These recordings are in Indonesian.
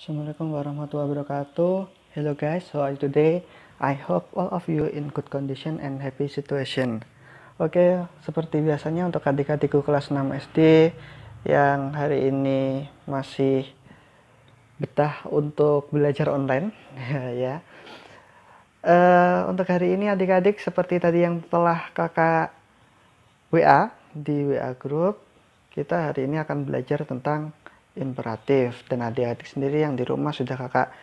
Assalamualaikum warahmatullahi wabarakatuh. Hello guys, how are you today? I hope all of you in good condition and happy situation. Oke, okay, seperti biasanya untuk adik-adikku kelas 6 SD yang hari ini masih betah untuk belajar online, ya. Uh, untuk hari ini adik-adik seperti tadi yang telah kakak WA di WA group, kita hari ini akan belajar tentang imperatif dan adik-adik sendiri yang di rumah sudah kakak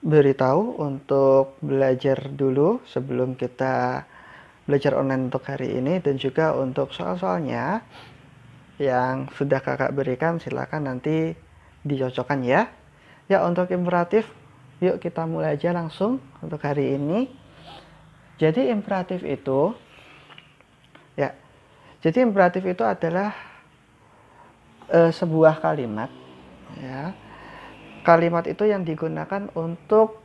beritahu untuk belajar dulu sebelum kita belajar online untuk hari ini dan juga untuk soal-soalnya yang sudah kakak berikan silakan nanti dicocokkan ya ya untuk imperatif yuk kita mulai aja langsung untuk hari ini jadi imperatif itu ya jadi imperatif itu adalah uh, sebuah kalimat ya kalimat itu yang digunakan untuk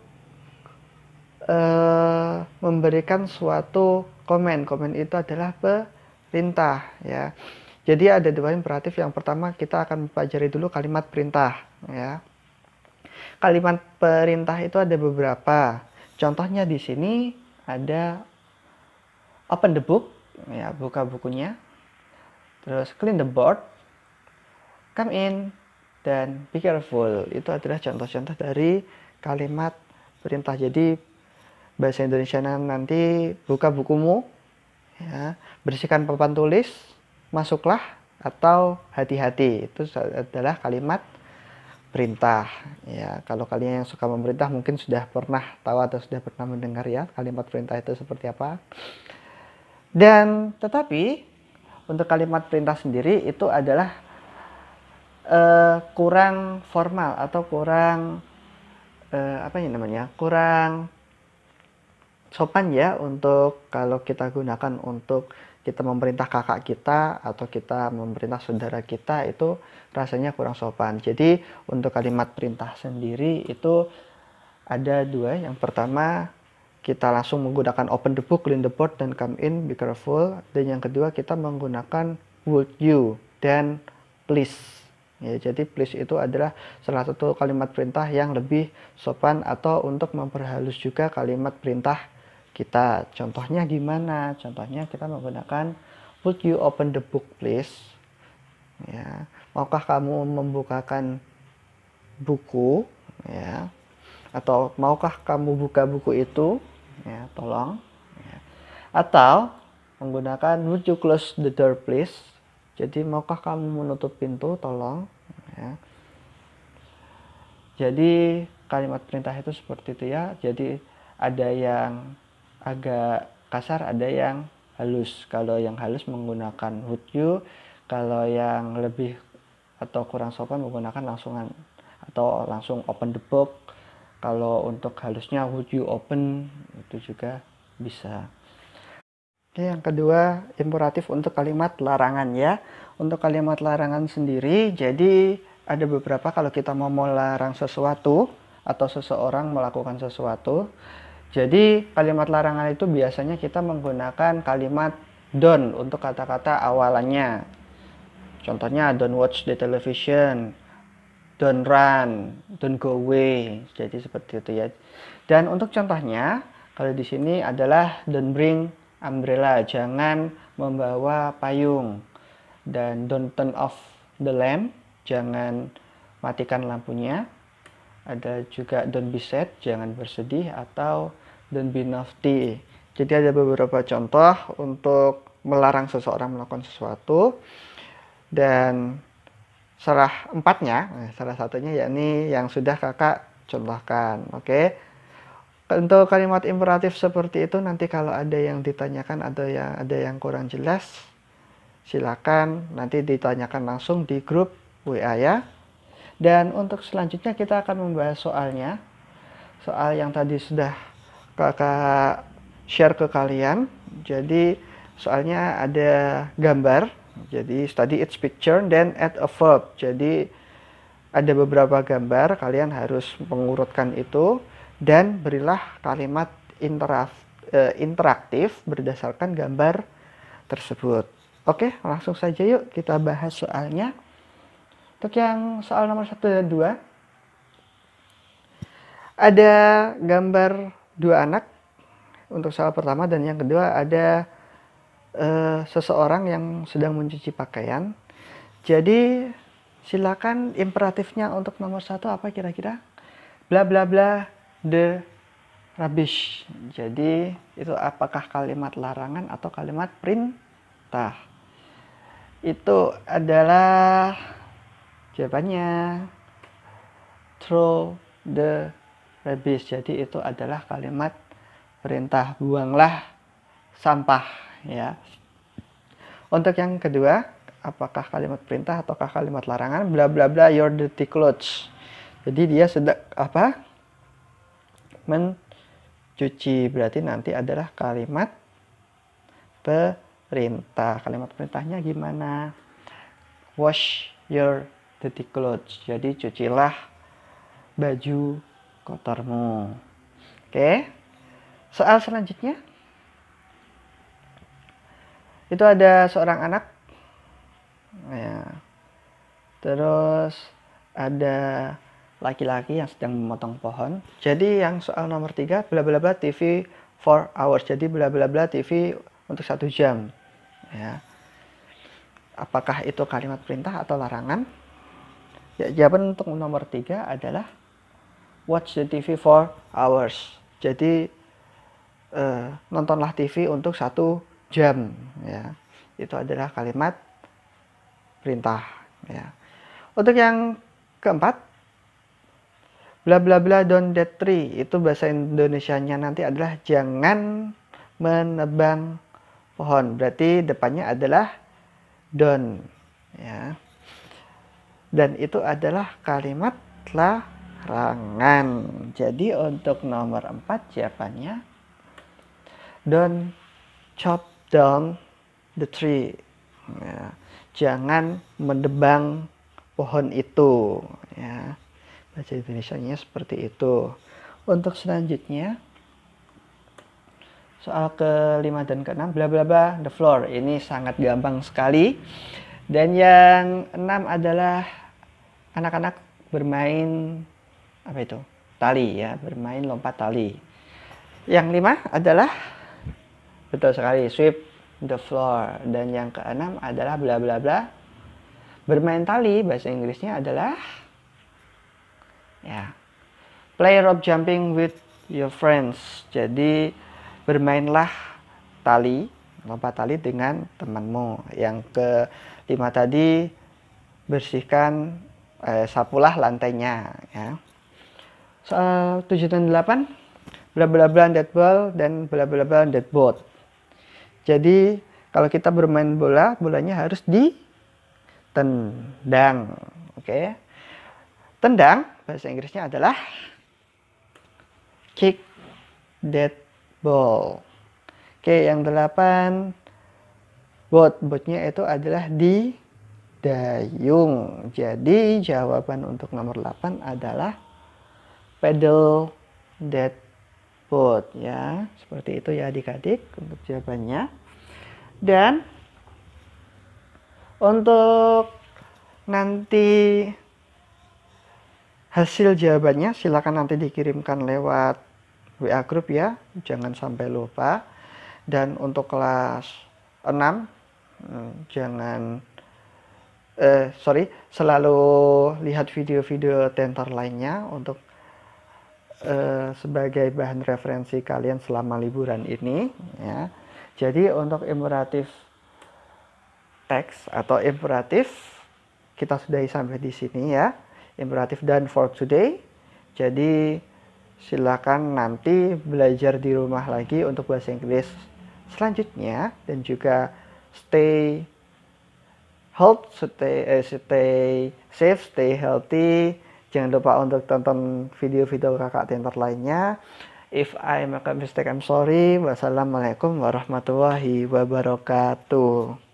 uh, memberikan suatu komen komen itu adalah perintah ya jadi ada dua imperatif yang pertama kita akan mempelajari dulu kalimat perintah ya kalimat perintah itu ada beberapa contohnya di sini ada open the book ya buka bukunya terus clean the board come in dan be careful itu adalah contoh-contoh dari kalimat perintah jadi bahasa Indonesia nanti buka bukumu ya bersihkan papan tulis masuklah atau hati-hati itu adalah kalimat perintah ya kalau kalian yang suka memerintah mungkin sudah pernah tahu atau sudah pernah mendengar ya kalimat perintah itu seperti apa dan tetapi untuk kalimat perintah sendiri itu adalah uh, kurang formal atau kurang uh, apa ya namanya kurang sopan ya untuk kalau kita gunakan untuk kita memerintah kakak kita atau kita memerintah saudara kita itu rasanya kurang sopan. Jadi untuk kalimat perintah sendiri itu ada dua. Yang pertama kita langsung menggunakan open the book, clean the board, dan come in, be careful. Dan yang kedua kita menggunakan would you dan please. Ya, jadi please itu adalah salah satu kalimat perintah yang lebih sopan atau untuk memperhalus juga kalimat perintah kita. Contohnya gimana? Contohnya kita menggunakan would you open the book please? Ya, maukah kamu membukakan buku? Ya, atau maukah kamu buka buku itu? Ya, tolong. Ya. Atau menggunakan would you close the door please? Jadi maukah kamu menutup pintu? Tolong ya. Jadi kalimat perintah itu seperti itu ya. Jadi ada yang agak kasar, ada yang halus. Kalau yang halus menggunakan would you, kalau yang lebih atau kurang sopan menggunakan langsungan atau langsung open the book. Kalau untuk halusnya would you open itu juga bisa yang kedua imperatif untuk kalimat larangan ya. Untuk kalimat larangan sendiri, jadi ada beberapa kalau kita mau melarang sesuatu atau seseorang melakukan sesuatu. Jadi kalimat larangan itu biasanya kita menggunakan kalimat don untuk kata-kata awalannya. Contohnya don't watch the television, don't run, don't go away. Jadi seperti itu ya. Dan untuk contohnya kalau di sini adalah don't bring umbrella, jangan membawa payung. Dan don't turn off the lamp, jangan matikan lampunya. Ada juga don't be sad, jangan bersedih atau don't be naughty. Jadi ada beberapa contoh untuk melarang seseorang melakukan sesuatu dan salah empatnya, eh, salah satunya yakni yang sudah kakak contohkan, oke? Okay? untuk kalimat imperatif seperti itu nanti kalau ada yang ditanyakan atau ya ada yang kurang jelas silakan nanti ditanyakan langsung di grup WA ya. Dan untuk selanjutnya kita akan membahas soalnya. Soal yang tadi sudah Kakak share ke kalian. Jadi soalnya ada gambar. Jadi study its picture then add a verb. Jadi ada beberapa gambar kalian harus mengurutkan itu dan berilah kalimat eh, interaktif berdasarkan gambar tersebut. Oke, langsung saja yuk kita bahas soalnya. Untuk yang soal nomor 1 dan 2, ada gambar dua anak untuk soal pertama dan yang kedua ada uh, seseorang yang sedang mencuci pakaian. Jadi silakan imperatifnya untuk nomor satu apa kira-kira? Bla bla bla the rubbish. Jadi itu apakah kalimat larangan atau kalimat perintah? Itu adalah jawabannya throw the rubbish. Jadi itu adalah kalimat perintah buanglah sampah ya. Untuk yang kedua, apakah kalimat perintah ataukah kalimat larangan? Bla bla bla your dirty clothes. Jadi dia sedang apa? mencuci. Berarti nanti adalah kalimat perintah. Kalimat perintahnya gimana? Wash your dirty clothes. Jadi cucilah baju kotormu. Oke. Soal selanjutnya itu ada seorang anak ya terus ada laki-laki yang sedang memotong pohon. Jadi yang soal nomor tiga, bla bla bla TV for hours. Jadi bla bla bla TV untuk satu jam. Ya. Apakah itu kalimat perintah atau larangan? Ya, jawaban untuk nomor tiga adalah watch the TV for hours. Jadi eh, nontonlah TV untuk satu jam. Ya. Itu adalah kalimat perintah. Ya. Untuk yang keempat, bla bla bla don't that tree itu bahasa Indonesianya nanti adalah jangan menebang pohon berarti depannya adalah don ya dan itu adalah kalimat larangan jadi untuk nomor 4 jawabannya don't chop down the tree ya. jangan menebang pohon itu ya bahasa indonesia seperti itu untuk selanjutnya soal kelima dan keenam bla bla bla the floor ini sangat gampang sekali dan yang enam adalah anak-anak bermain apa itu tali ya bermain lompat tali yang lima adalah betul sekali sweep the floor dan yang keenam adalah bla bla bla bermain tali bahasa Inggrisnya adalah ya play rope jumping with your friends jadi bermainlah tali lompat tali dengan temanmu yang kelima tadi bersihkan eh, sapulah lantainya ya soal 7 dan 8 bla bla bla dead ball dan bla bla bla dead boat. jadi kalau kita bermain bola bolanya harus ditendang oke okay? Tendang bahasa Inggrisnya adalah kick dead ball. Oke, yang delapan bot. Botnya itu adalah di dayung. Jadi jawaban untuk nomor delapan adalah pedal dead boat ya. Seperti itu ya adik-adik untuk jawabannya. Dan untuk nanti hasil jawabannya silakan nanti dikirimkan lewat WA group ya, jangan sampai lupa. Dan untuk kelas 6 hmm, jangan eh sorry, selalu lihat video-video tentor lainnya untuk eh, sebagai bahan referensi kalian selama liburan ini ya. Jadi untuk imperatif teks atau imperatif kita sudahi sampai di sini ya imperatif dan for today. Jadi silakan nanti belajar di rumah lagi untuk bahasa Inggris selanjutnya dan juga stay health, stay eh, stay safe, stay healthy. Jangan lupa untuk tonton video-video kakak tentor lainnya. If I make a mistake, I'm sorry. Wassalamualaikum warahmatullahi wabarakatuh.